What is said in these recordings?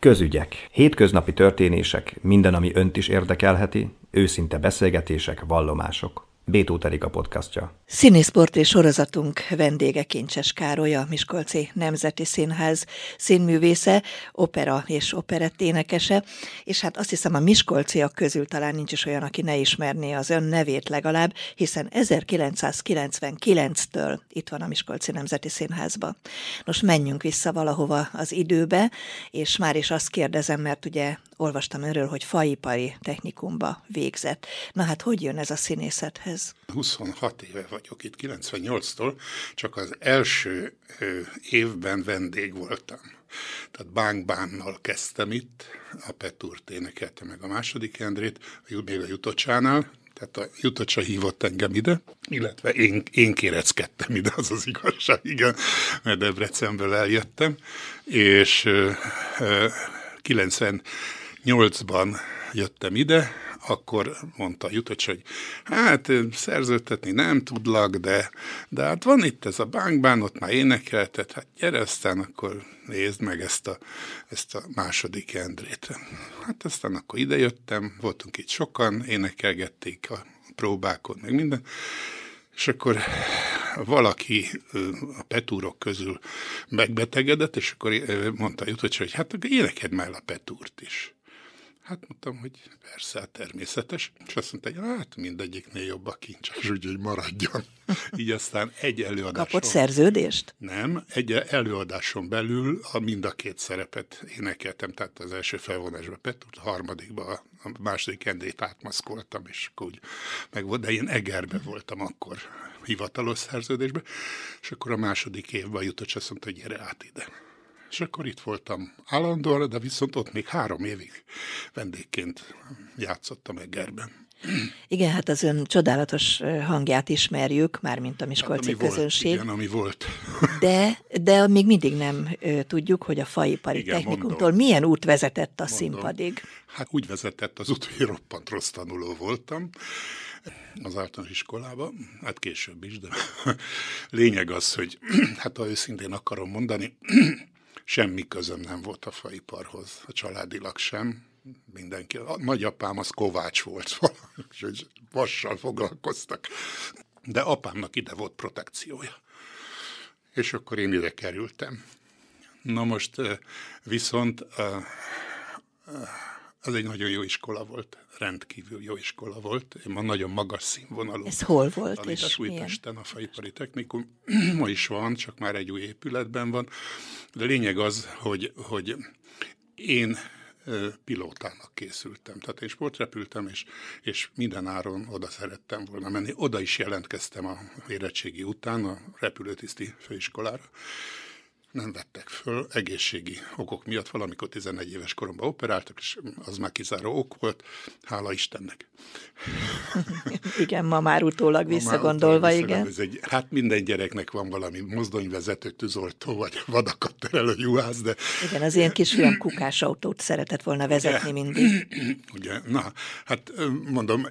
Közügyek, hétköznapi történések, minden, ami önt is érdekelheti, őszinte beszélgetések, vallomások. Bétó Terika podcastja. Színészport és sorozatunk vendége Kincses Károly, a Miskolci Nemzeti Színház színművésze, opera és operett énekese, és hát azt hiszem a miskolciak közül talán nincs is olyan, aki ne ismerné az ön nevét legalább, hiszen 1999-től itt van a Miskolci Nemzeti Színházba. Nos, menjünk vissza valahova az időbe, és már is azt kérdezem, mert ugye olvastam önről, hogy faipari technikumba végzett. Na hát, hogy jön ez a színészethez? ez? 26 éve vagyok itt, 98-tól, csak az első évben vendég voltam. Tehát Bánk Bánnal kezdtem itt, a Petúrt énekelte meg a második Endrét, még a Jutocsánál, tehát a Jutocsa hívott engem ide, illetve én, én kéreckedtem ide, az az igazság, igen, mert Debrecenből eljöttem, és 98-ban jöttem ide, akkor mondta Jutocs, hogy hát szerződtetni nem tudlak, de, de hát van itt ez a bankban, ott már énekeltet, hát gyere aztán akkor nézd meg ezt a, ezt a második Endrét. Hát aztán akkor idejöttem, voltunk itt sokan, énekelgették a próbákon, meg minden, és akkor valaki a petúrok közül megbetegedett, és akkor mondta Jutocs, hogy hát akkor már a petúrt is. Hát mondtam, hogy persze, hát természetes. És azt mondta, hogy hát mindegyiknél jobb a kincses, úgyhogy maradjon. Így aztán egy előadáson... Kapott szerződést? Nem, egy előadáson belül a mind a két szerepet énekeltem, tehát az első felvonásban Petut, a harmadikban a második endét átmaszkoltam, és akkor úgy meg volt, de én Egerbe voltam akkor hivatalos szerződésben, és akkor a második évben jutott, és azt mondta, hogy gyere át ide és akkor itt voltam állandóan, de viszont ott még három évig vendégként játszottam Egerben. Igen, hát az ön csodálatos hangját ismerjük, már mint a Miskolci hát, ami közönség. Volt, igen, ami volt. De, de még mindig nem ö, tudjuk, hogy a faipari igen, technikumtól mondom. milyen út vezetett a mondom. színpadig. Hát úgy vezetett, az út, hogy roppant rossz tanuló voltam az általános iskolába, hát később is, de lényeg az, hogy hát ha őszintén akarom mondani, semmi közöm nem volt a faiparhoz, a családilag sem. Mindenki, a nagyapám az kovács volt, és vassal foglalkoztak. De apámnak ide volt protekciója. És akkor én ide kerültem. Na most viszont az egy nagyon jó iskola volt, rendkívül jó iskola volt. Én ma nagyon magas színvonalú. Ez hol volt? Tanítás és Újpesten, a Faipari Technikum. ma is van, csak már egy új épületben van. De lényeg az, hogy, hogy én pilótának készültem. Tehát én sportrepültem, és, és minden áron oda szerettem volna menni. Oda is jelentkeztem a érettségi után a repülőtiszti főiskolára nem vettek föl egészségi okok miatt, valamikor 11 éves koromban operáltak, és az már kizáró ok volt, hála Istennek. igen, ma már utólag visszagondolva, ma már utólag igen. Ez egy, hát minden gyereknek van valami mozdonyvezető, tűzoltó, vagy vadakat terelő juhász, de... Igen, az én kisfiam kukás autót szeretett volna vezetni mindig. Ugye, na, hát mondom,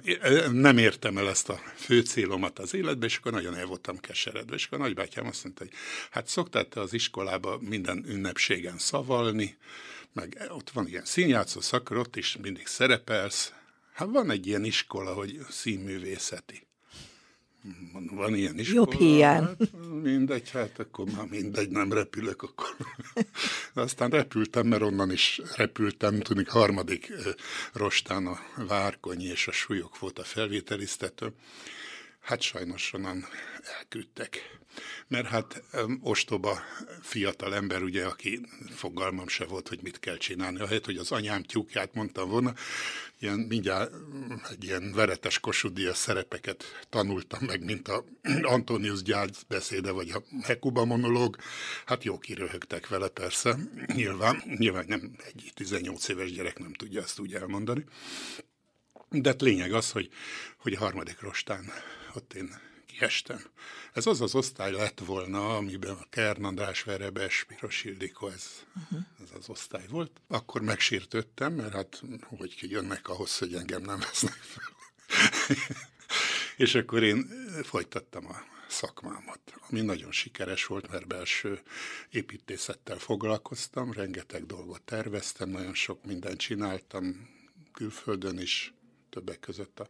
nem értem el ezt a fő célomat az életben, és akkor nagyon el voltam keseredve, és akkor a nagybátyám azt mondta, hogy hát szoktál te az iskolában általában minden ünnepségen szavalni, meg ott van ilyen színjátszó szakor, ott is mindig szerepelsz. Hát van egy ilyen iskola, hogy színművészeti. Van, van ilyen iskola. Jobb hiány. Hát, mindegy, hát akkor már mindegy, nem repülök akkor. De aztán repültem, mert onnan is repültem, tudni, harmadik rostán a Várkonyi és a Súlyok volt a felvételiztető. Hát sajnos onnan elküldtek mert hát ostoba fiatal ember, ugye, aki fogalmam se volt, hogy mit kell csinálni. Ahelyett, hogy az anyám tyúkját mondtam volna, ilyen, mindjárt mm, egy ilyen veretes kosudia szerepeket tanultam meg, mint a Antonius Gyárgy beszéde, vagy a Hekuba monológ. Hát jó kiröhögtek vele persze, nyilván, nyilván nem egy 18 éves gyerek nem tudja ezt úgy elmondani. De hát lényeg az, hogy, hogy a harmadik rostán ott én Pesten. Ez az az osztály lett volna, amiben a Kern András Verebes, Piros Ildiko, ez, uh-huh. ez az osztály volt. Akkor megsértődtem, mert hát hogy jönnek ahhoz, hogy engem nem vesznek fel. És akkor én folytattam a szakmámat, ami nagyon sikeres volt, mert belső építészettel foglalkoztam, rengeteg dolgot terveztem, nagyon sok mindent csináltam, külföldön is, többek között a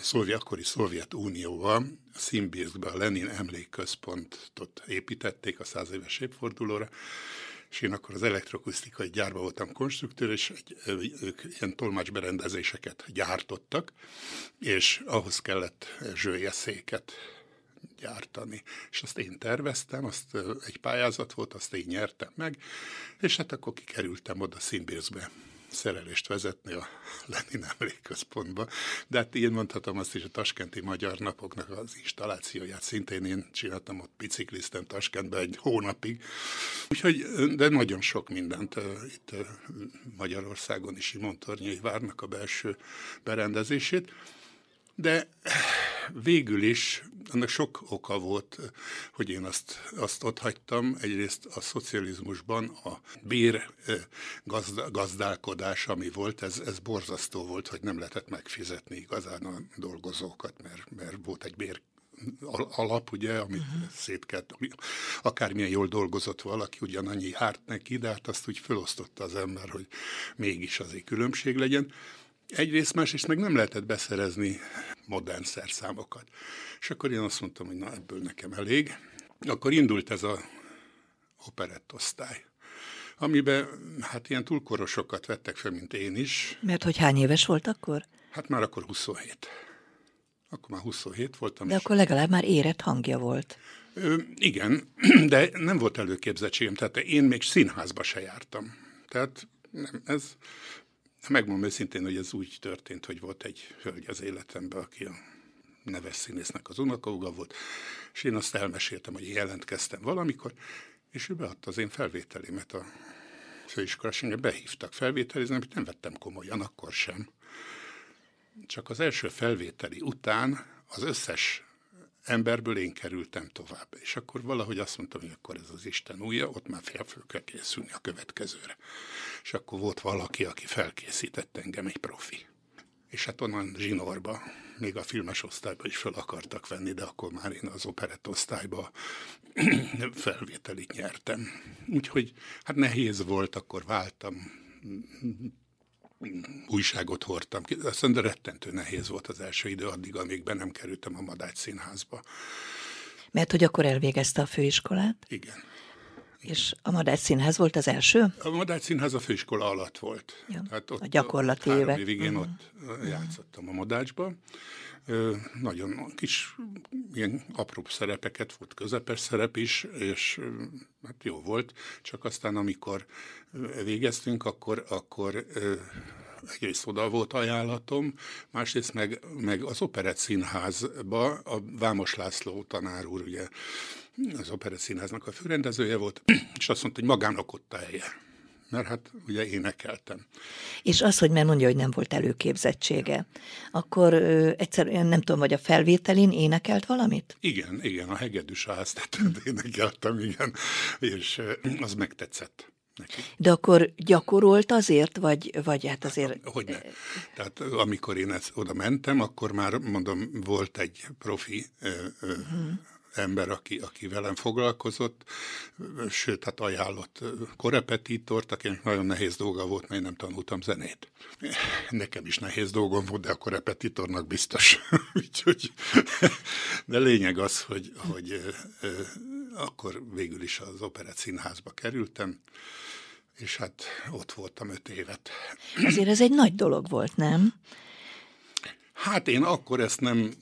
szovjet, akkori Szovjetunióval, Szimbirskben a Lenin emlékközpontot építették a száz éves évfordulóra, és én akkor az elektroakusztikai gyárban voltam konstruktőr, és egy, ők ilyen tolmácsberendezéseket gyártottak, és ahhoz kellett zsőjeszéket gyártani. És azt én terveztem, azt egy pályázat volt, azt én nyertem meg, és hát akkor kikerültem oda Szimbirskbe szerelést vezetni a Lenin emlékközpontba. De hát így mondhatom azt is, a Taskenti Magyar Napoknak az installációját szintén én csináltam, ott bicikliztem Taskentbe egy hónapig. Úgyhogy, de nagyon sok mindent itt Magyarországon is hogy várnak a belső berendezését. De végül is annak sok oka volt, hogy én azt, azt ott hagytam. Egyrészt a szocializmusban a bér gazda, gazdálkodás, ami volt, ez, ez borzasztó volt, hogy nem lehetett megfizetni igazán a dolgozókat, mert, mert volt egy bér alap, ugye, amit uh-huh. Mhm. szét kell, akármilyen jól dolgozott valaki, ugyanannyi hárt neki, de hát azt úgy felosztotta az ember, hogy mégis azért különbség legyen. Egyrészt másrészt meg nem lehetett beszerezni modern szerszámokat. És akkor én azt mondtam, hogy na ebből nekem elég. Akkor indult ez a operettosztály amiben hát ilyen túlkorosokat vettek fel, mint én is. Mert hogy hány éves volt akkor? Hát már akkor 27. Akkor már 27 voltam. De akkor legalább már érett hangja volt. Ö, igen, de nem volt előképzettségem, tehát én még színházba se jártam. Tehát nem, ez Megmondom őszintén, hogy ez úgy történt, hogy volt egy hölgy az életemben, aki a neves színésznek az unokauga volt, és én azt elmeséltem, hogy jelentkeztem valamikor, és ő beadta az én felvételimet a főiskolás, engem behívtak felvételizni, amit nem vettem komolyan, akkor sem. Csak az első felvételi után az összes emberből én kerültem tovább. És akkor valahogy azt mondtam, hogy akkor ez az Isten újja, ott már fél föl kell készülni a következőre. És akkor volt valaki, aki felkészített engem, egy profi. És hát onnan zsinórba, még a filmes osztályba is fel akartak venni, de akkor már én az operett osztályba felvételit nyertem. Úgyhogy hát nehéz volt, akkor váltam újságot hordtam ki. Aztán de rettentő nehéz volt az első idő addig, amíg be nem kerültem a Madács Színházba. Mert hogy akkor elvégezte a főiskolát? Igen. És a Madács Színház volt az első? A Madács Színház a főiskola alatt volt. Ja. Hát ott a gyakorlati évek. évig én uh-huh. ott játszottam a Madácsba. Ö, nagyon kis, ilyen apró szerepeket volt, közepes szerep is, és hát jó volt, csak aztán amikor végeztünk, akkor, akkor ö, egyrészt oda volt ajánlatom, másrészt meg, meg az Operett Színházba a Vámos László tanár úr, ugye az Operett Színháznak a főrendezője volt, és azt mondta, hogy magának ott a helye mert hát ugye énekeltem. És az, hogy mert mondja, hogy nem volt előképzettsége, akkor ö, egyszerűen nem tudom, vagy a felvételin énekelt valamit? Igen, igen, a hegedűs áztetőt énekeltem, igen, és ö, az megtetszett neki. De akkor gyakorolt azért, vagy, vagy hát azért... hogyne. Tehát amikor én ezt oda mentem, akkor már mondom, volt egy profi uh-huh ember, aki, aki velem foglalkozott, sőt, hát ajánlott korepetítort, akinek nagyon nehéz dolga volt, mert én nem tanultam zenét. Nekem is nehéz dolgom volt, de a korepetitornak biztos. Úgyhogy, de lényeg az, hogy, hogy akkor végül is az Operett Színházba kerültem, és hát ott voltam öt évet. Azért ez egy nagy dolog volt, nem? Hát én akkor ezt nem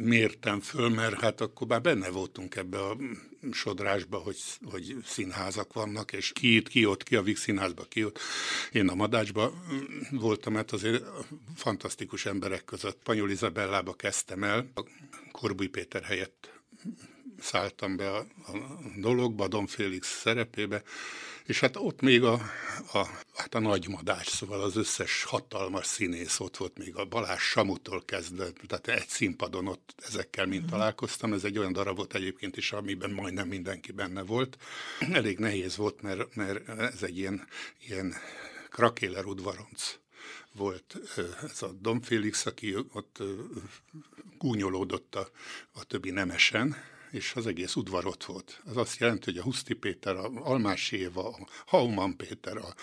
mértem föl, mert hát akkor már benne voltunk ebbe a sodrásba, hogy, hogy színházak vannak, és ki itt, ki ott, ki a Vix színházba, ki ott. Én a Madácsba voltam, hát azért fantasztikus emberek között. Panyol Izabellába kezdtem el, a Korbúj Péter helyett szálltam be a, a dologba, Don Félix szerepébe, és hát ott még a, a, hát a nagymadás, szóval az összes hatalmas színész ott volt, még a Balázs Samutól kezdve, tehát egy színpadon ott ezekkel mind mhm. találkoztam. Ez egy olyan darab volt egyébként is, amiben majdnem mindenki benne volt. Elég nehéz volt, mert, mert ez egy ilyen, ilyen krakéler udvaronc volt ez a Dom Félix, aki ott gúnyolódott a, a többi nemesen, és az egész udvar ott volt. Az azt jelenti, hogy a Huszti Péter, a Almási Éva, a Hauman Péter, a,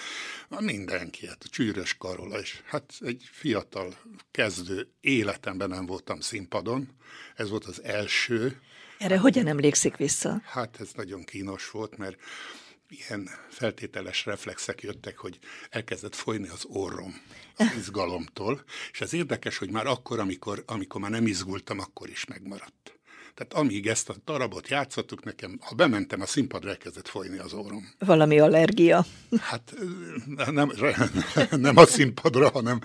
a mindenki, hát a Csűrös Karola, és hát egy fiatal kezdő életemben nem voltam színpadon. Ez volt az első. Erre hogyan emlékszik vissza? Hát ez nagyon kínos volt, mert ilyen feltételes reflexek jöttek, hogy elkezdett folyni az orrom az izgalomtól, és ez érdekes, hogy már akkor, amikor, amikor már nem izgultam, akkor is megmaradt. Tehát amíg ezt a darabot játszottuk, nekem, ha bementem a színpadra, elkezdett folyni az órom. Valami allergia? Hát eh, nem, nem a színpadra, hanem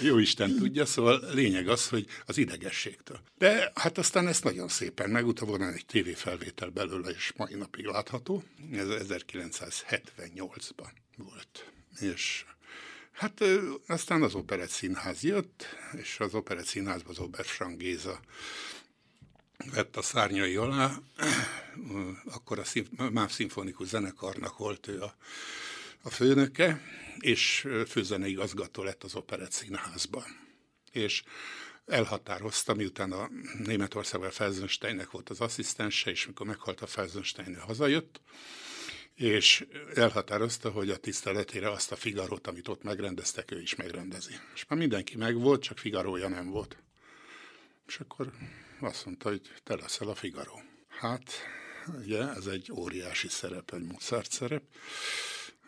jó Isten tudja, szóval lényeg az, hogy az idegességtől. De hát aztán ezt nagyon szépen volna egy tévéfelvétel belőle, és mai napig látható. Ez 1978-ban volt. És Hát eh, aztán az Operett Színház jött, és az Operett Színházban az Oberfrank Géza vett a szárnyai alá, akkor a szimf- MÁV szimfonikus zenekarnak volt ő a, a főnöke, és igazgató lett az Operett Színházban. És elhatározta, miután a Németországban Felsensteinnek volt az asszisztense, és mikor meghalt a Felsenstein, hazajött, és elhatározta, hogy a tiszteletére azt a Figarót, amit ott megrendeztek, ő is megrendezi. És már mindenki meg volt, csak Figarója nem volt. És akkor azt mondta, hogy te leszel a Figaro. Hát, ugye, ez egy óriási szerep, egy Mozart szerep.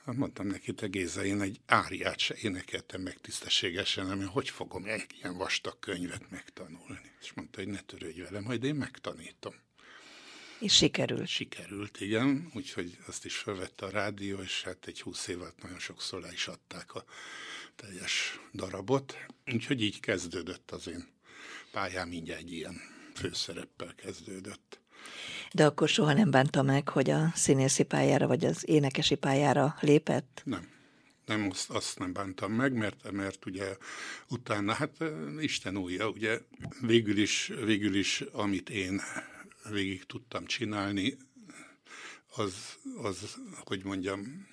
Hát mondtam neki, te Géza, én egy áriát se énekeltem meg tisztességesen, ami hogy fogom egy ilyen vastag könyvet megtanulni. És mondta, hogy ne törődj velem, majd én megtanítom. És sikerült. Sikerült, igen. Úgyhogy azt is felvette a rádió, és hát egy húsz év alatt nagyon sokszor le is adták a teljes darabot. Úgyhogy így kezdődött az én pályám mindjárt egy ilyen főszereppel kezdődött. De akkor soha nem bánta meg, hogy a színészi pályára vagy az énekesi pályára lépett? Nem. Nem, azt, azt nem bántam meg, mert, mert ugye utána, hát Isten újja, ugye végül is, végül is amit én végig tudtam csinálni, az, az hogy mondjam,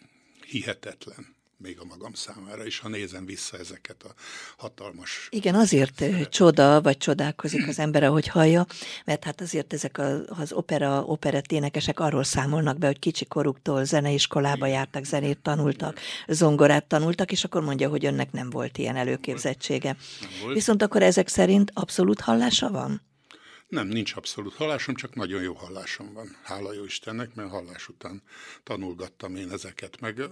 hihetetlen még a magam számára is, ha nézem vissza ezeket a hatalmas... Igen, azért eh, szeret. csoda, vagy csodálkozik az ember, ahogy hallja, mert hát azért ezek az, opera, operett énekesek arról számolnak be, hogy kicsi koruktól zeneiskolába jártak, zenét tanultak, zongorát tanultak, és akkor mondja, hogy önnek nem volt ilyen előképzettsége. Viszont akkor ezek szerint abszolút hallása van? Nem, nincs abszolút hallásom, csak nagyon jó hallásom van. Hála jó Istennek, mert hallás után tanulgattam én ezeket meg. De,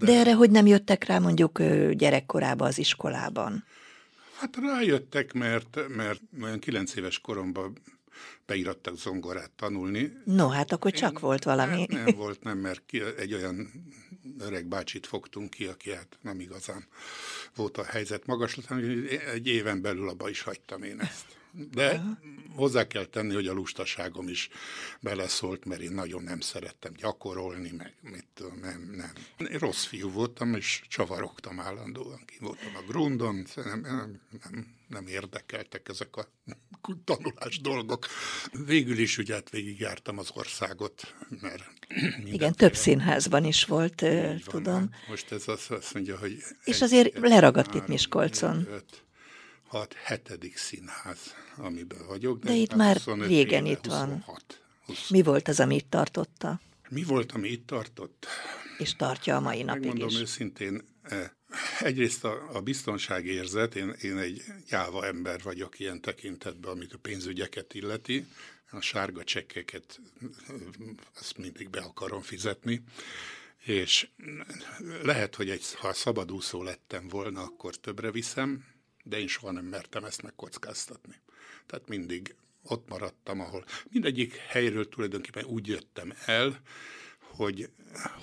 de erre hogy nem jöttek rá mondjuk gyerekkorába az iskolában? Hát rájöttek, mert, mert olyan kilenc éves koromban beirattak zongorát tanulni. No, hát akkor Én, csak volt valami. Nem, nem volt, nem, mert ki, egy olyan öreg bácsit fogtunk ki, aki hát nem igazán volt a helyzet magaslatán, egy éven belül abba is hagytam én ezt. De hozzá kell tenni, hogy a lustaságom is beleszólt, mert én nagyon nem szerettem gyakorolni, meg mit nem, nem. Én rossz fiú voltam, és csavarogtam állandóan. Ki voltam a grundon, nem, nem, eh, nem, nem érdekeltek ezek a tanulás dolgok. Végül is ugye hát végigjártam az országot, mert... Igen, több színházban is volt, tudom. Van, hát most ez azt, azt mondja, hogy... És egy, azért leragadt itt Miskolcon. Öt, 6-7. színház, amiben vagyok. De, de itt hát már régen itt van. 26, 26. Mi volt az, ami itt tartotta? Mi volt, ami itt tartott? És tartja a mai napig Megmondom is. őszintén, eh, egyrészt a, a biztonságérzet, én, én egy gyáva ember vagyok ilyen tekintetben, amit a pénzügyeket illeti, a sárga csekkeket, eh, ezt mindig be akarom fizetni, és lehet, hogy egy, ha szabadúszó lettem volna, akkor többre viszem, de én soha nem mertem ezt megkockáztatni. Tehát mindig ott maradtam, ahol mindegyik helyről tulajdonképpen úgy jöttem el, hogy,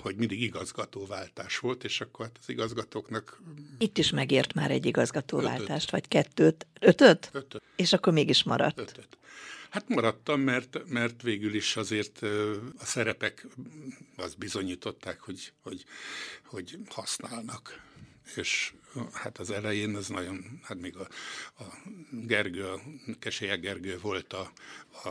hogy mindig igazgatóváltás volt, és akkor hát az igazgatóknak... Itt is megért már egy igazgatóváltást, ötöt. vagy kettőt, ötöt? ötöt? És akkor mégis maradt. Ötöt. Hát maradtam, mert, mert végül is azért a szerepek azt bizonyították, hogy, hogy, hogy használnak és hát az elején ez nagyon, hát még a, a Gergő, a Keselyek Gergő volt a, a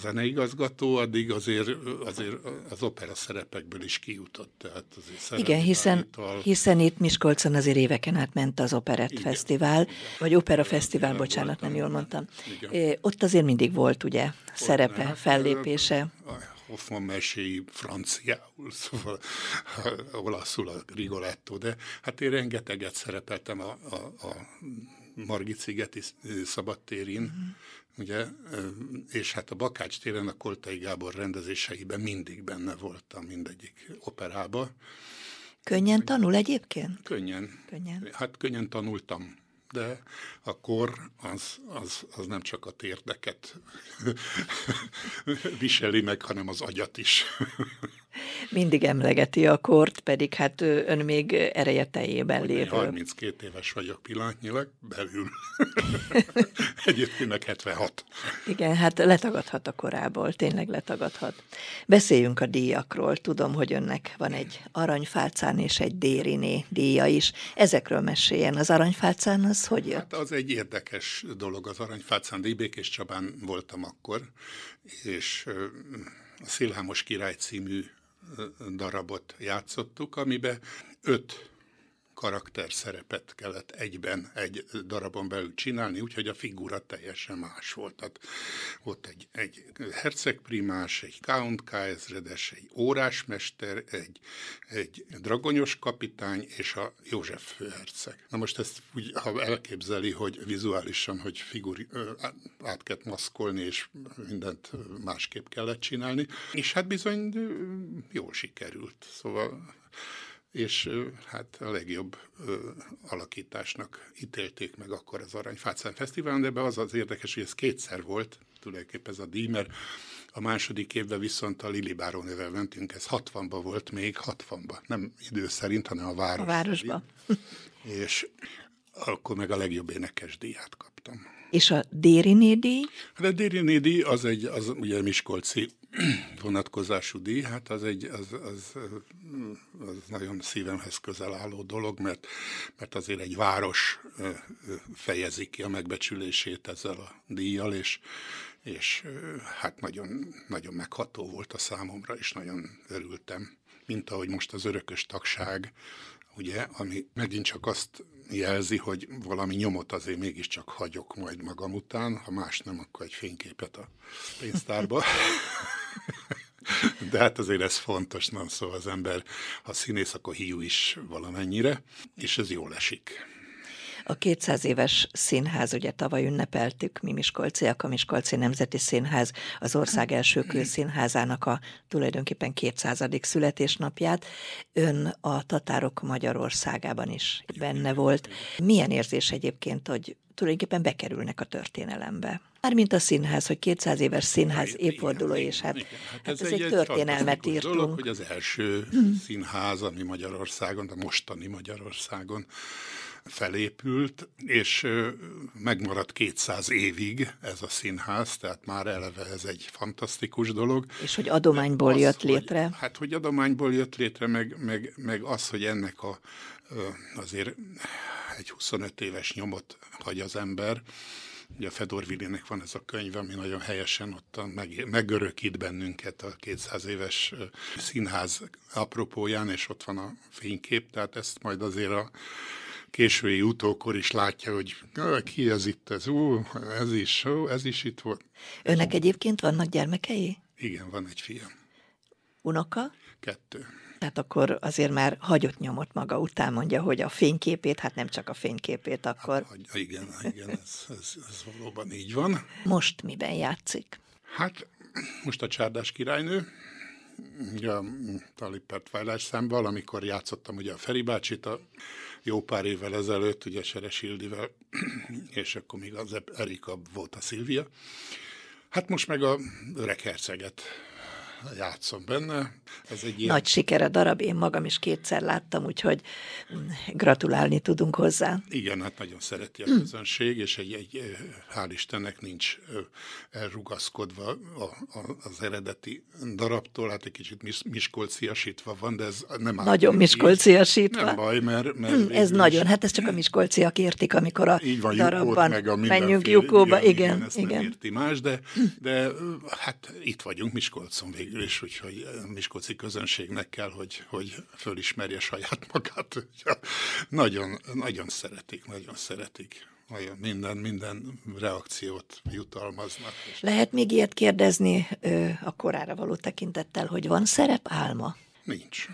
zeneigazgató, addig azért, azért az opera szerepekből is kijutott. Tehát azért Igen, hiszen, ital. hiszen itt Miskolcon azért éveken át ment az Operett Igen, Fesztivál, Igen. vagy Opera Igen. Fesztivál, Igen. bocsánat, nem jól mondtam. Igen. ott azért mindig volt ugye Igen. szerepe, nem. Hát, fellépése. Igen. Hoffman meséi franciául, szóval olaszul a Rigoletto, de hát én rengeteget szerepeltem a, a, a Margit szigeti szabadtérin, mm. ugye, és hát a Bakács téren a Koltai Gábor rendezéseiben mindig benne voltam mindegyik operába. Könnyen tanul egyébként? Könnyen. könnyen. Hát könnyen tanultam de akkor az, az, az nem csak a térdeket viseli meg, hanem az agyat is mindig emlegeti a kort, pedig hát ön még ereje teljében lévő. 32 éves vagyok pillanatnyilag, belül. Egyébként 76. Igen, hát letagadhat a korából, tényleg letagadhat. Beszéljünk a díjakról. Tudom, hogy önnek van egy aranyfálcán és egy dériné díja is. Ezekről meséljen. Az aranyfálcán az hogy jött? Hát az egy érdekes dolog az aranyfálcán díj. Békés Csabán voltam akkor, és a Szélhámos Király című darabot játszottuk, amiben öt karakter szerepet kellett egyben egy darabon belül csinálni, úgyhogy a figura teljesen más volt. Tehát ott egy, egy hercegprimás, egy count ezredes, egy órásmester, egy, egy dragonyos kapitány és a József főherceg. Na most ezt úgy, ha elképzeli, hogy vizuálisan, hogy figuri, át kell maszkolni, és mindent másképp kellett csinálni, és hát bizony jól sikerült. Szóval és hát a legjobb ö, alakításnak ítélték meg akkor az Aranyfácán Fesztiválon, de az az érdekes, hogy ez kétszer volt tulajdonképpen ez a díj, mert a második évben viszont a Lili Báró nevel mentünk, ez 60-ba volt még, 60-ba, nem idő szerint, hanem a város. A városba. Szerint. És akkor meg a legjobb énekes díját kaptam. És a Dériné Nédi? Hát a Dériné az egy, az ugye Miskolci vonatkozású díj, hát az egy az, az, az nagyon szívemhez közel álló dolog, mert, mert azért egy város fejezi ki a megbecsülését ezzel a díjjal, és, és hát nagyon, nagyon megható volt a számomra, és nagyon örültem. Mint ahogy most az örökös tagság, ugye, ami megint csak azt jelzi, hogy valami nyomot azért mégiscsak hagyok majd magam után, ha más nem, akkor egy fényképet a pénztárba. De hát azért ez fontos, nem szóval az ember, ha színész, akkor hiú is valamennyire, és ez jól esik. A 200 éves színház, ugye tavaly ünnepeltük mi Miskolciak, a Miskolci Nemzeti Színház az ország első külszínházának a tulajdonképpen 200. születésnapját. Ön a Tatárok Magyarországában is benne volt. Milyen érzés egyébként, hogy tulajdonképpen bekerülnek a történelembe? Mármint a színház, hogy 200 éves színház hát, évforduló, hát és hát-, hát, hát ez, ez egy, egy történelmet írtunk. Dolog, hogy az első hmm. színház, ami Magyarországon, de mostani Magyarországon felépült, és megmaradt 200 évig ez a színház, tehát már eleve ez egy fantasztikus dolog. És hogy adományból az, jött létre? Hogy, hát, hogy adományból jött létre, meg, meg, meg az, hogy ennek a azért egy 25 éves nyomot hagy az ember, Ugye a Fedor Villinek van ez a könyv, ami nagyon helyesen ott meg, megörökít bennünket a 200 éves színház apropóján, és ott van a fénykép, tehát ezt majd azért a késői utókor is látja, hogy ki ez itt, ez, ú, ez is, ó, ez is itt volt. Önnek egyébként vannak gyermekei? Igen, van egy fiam. Unoka? Kettő. Tehát akkor azért már hagyott nyomot maga után, mondja, hogy a fényképét, hát nem csak a fényképét hát akkor. Hát, igen, igen, ez, ez, ez valóban így van. Most miben játszik? Hát most a Csárdás királynő, a Talipert vállásszámban, amikor játszottam ugye a Feri bácsit a jó pár évvel ezelőtt, ugye Seres Ildivel, és akkor még az Erika volt a Szilvia. Hát most meg a öreg herceget játszom benne. Ez egy ilyen... Nagy siker a darab, én magam is kétszer láttam, úgyhogy mm, gratulálni tudunk hozzá. Igen, hát nagyon szereti a mm. közönség, és egy, egy hál' Istennek nincs elrugaszkodva a, a, az eredeti darabtól, hát egy kicsit miskolciasítva van, de ez nem áll. Nagyon miskolciasítva. Nem baj, mert... mert mm, ez nagyon, is... hát ez csak a miskolciak értik, amikor a Így van, darabban meg a menjünk Jukóba, igen, igen. igen. Ezt igen. nem érti más, de, de hát itt vagyunk Miskolcon végül végül is, úgyhogy a eh, Miskolci közönségnek kell, hogy, hogy fölismerje saját magát. nagyon, nagyon szeretik, nagyon szeretik. Nagyon minden, minden reakciót jutalmaznak. Lehet még ilyet kérdezni a korára való tekintettel, hogy van szerep álma? Nincs.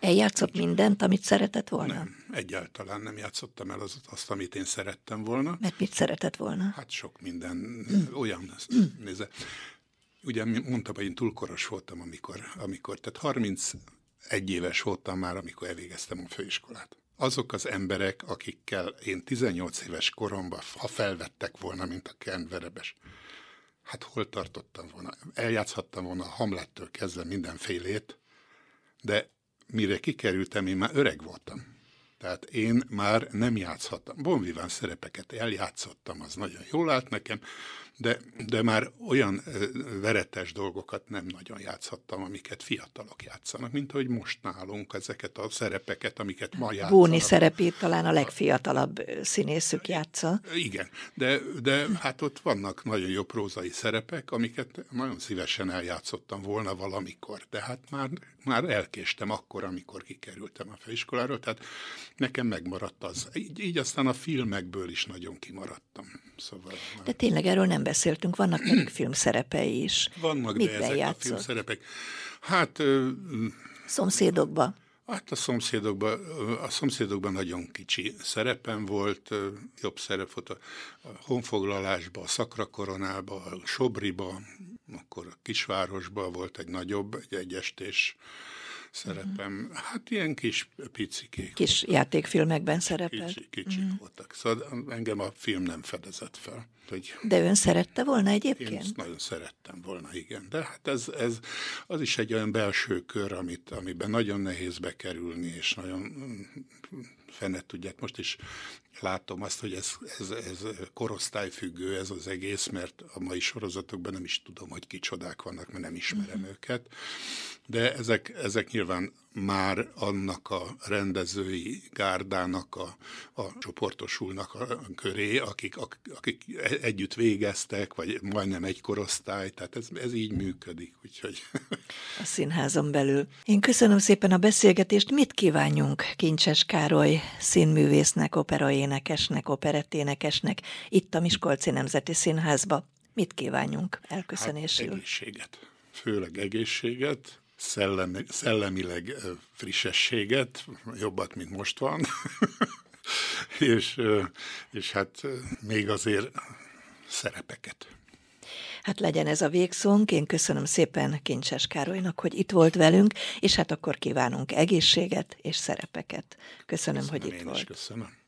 Eljátszott mindent, amit szeretett volna? Nem, egyáltalán nem játszottam el az, azt, amit én szerettem volna. Mert mit szeretett volna? Hát sok minden, mm. olyan, mm. nézze, ugye mondtam, hogy én túlkoros voltam, amikor, amikor tehát 31 éves voltam már, amikor elvégeztem a főiskolát. Azok az emberek, akikkel én 18 éves koromban, ha felvettek volna, mint a Ken Verebes, hát hol tartottam volna? Eljátszhattam volna a Hamlettől kezdve mindenfélét, de mire kikerültem, én már öreg voltam. Tehát én már nem játszhattam. Bonviván szerepeket eljátszottam, az nagyon jól állt nekem, de, de már olyan veretes dolgokat nem nagyon játszhattam, amiket fiatalok játszanak, mint hogy most nálunk ezeket a szerepeket, amiket ma játszanak. Bóni szerepét talán a legfiatalabb színészük játsza. Igen, de, de hát ott vannak nagyon jó prózai szerepek, amiket nagyon szívesen eljátszottam volna valamikor, de hát már, már elkéstem akkor, amikor kikerültem a főiskoláról, tehát nekem megmaradt az. Így, így aztán a filmekből is nagyon kimaradtam. Szóval De tényleg erről nem nem beszéltünk, vannak pedig filmszerepei is. Vannak, Mikben de ezek játszott? a filmszerepek. Hát... Szomszédokba. Hát a szomszédokban, a szomszédokban nagyon kicsi szerepem volt, jobb szerep volt a honfoglalásba, a szakrakoronába, a sobriba, akkor a kisvárosba volt egy nagyobb, egy egyestés szerepem. Hát ilyen kis picikék. Kis voltak. játékfilmekben szerepelt. Kicsi, kicsik mm. voltak. Szóval engem a film nem fedezett fel. Hogy de ön szerette volna egyébként? Én nagyon szerettem volna, igen. De hát ez, ez az is egy olyan belső kör, amit, amiben nagyon nehéz bekerülni, és nagyon fenet tudják. Most is látom azt, hogy ez, ez, ez korosztályfüggő ez az egész, mert a mai sorozatokban nem is tudom, hogy kicsodák vannak, mert nem ismerem uh-huh. őket. De ezek, ezek nyilván már annak a rendezői gárdának, a, a csoportosulnak a, köré, akik, akik e-, együtt végeztek, vagy majdnem egy korosztály, tehát ez, ez így működik. Úgyhogy. A színházon belül. Én köszönöm szépen a beszélgetést. Mit kívánjunk Kincses Károly színművésznek, operaénekesnek, operetténekesnek itt a Miskolci Nemzeti Színházba? Mit kívánjunk elköszönésül? Hát egészséget. Főleg egészséget, szellemi, szellemileg frissességet, jobbat, mint most van, és, és hát még azért szerepeket. Hát legyen ez a végszónk. Én köszönöm szépen Kincses Károlynak, hogy itt volt velünk, és hát akkor kívánunk egészséget és szerepeket. Köszönöm, köszönöm hogy itt volt. köszönöm.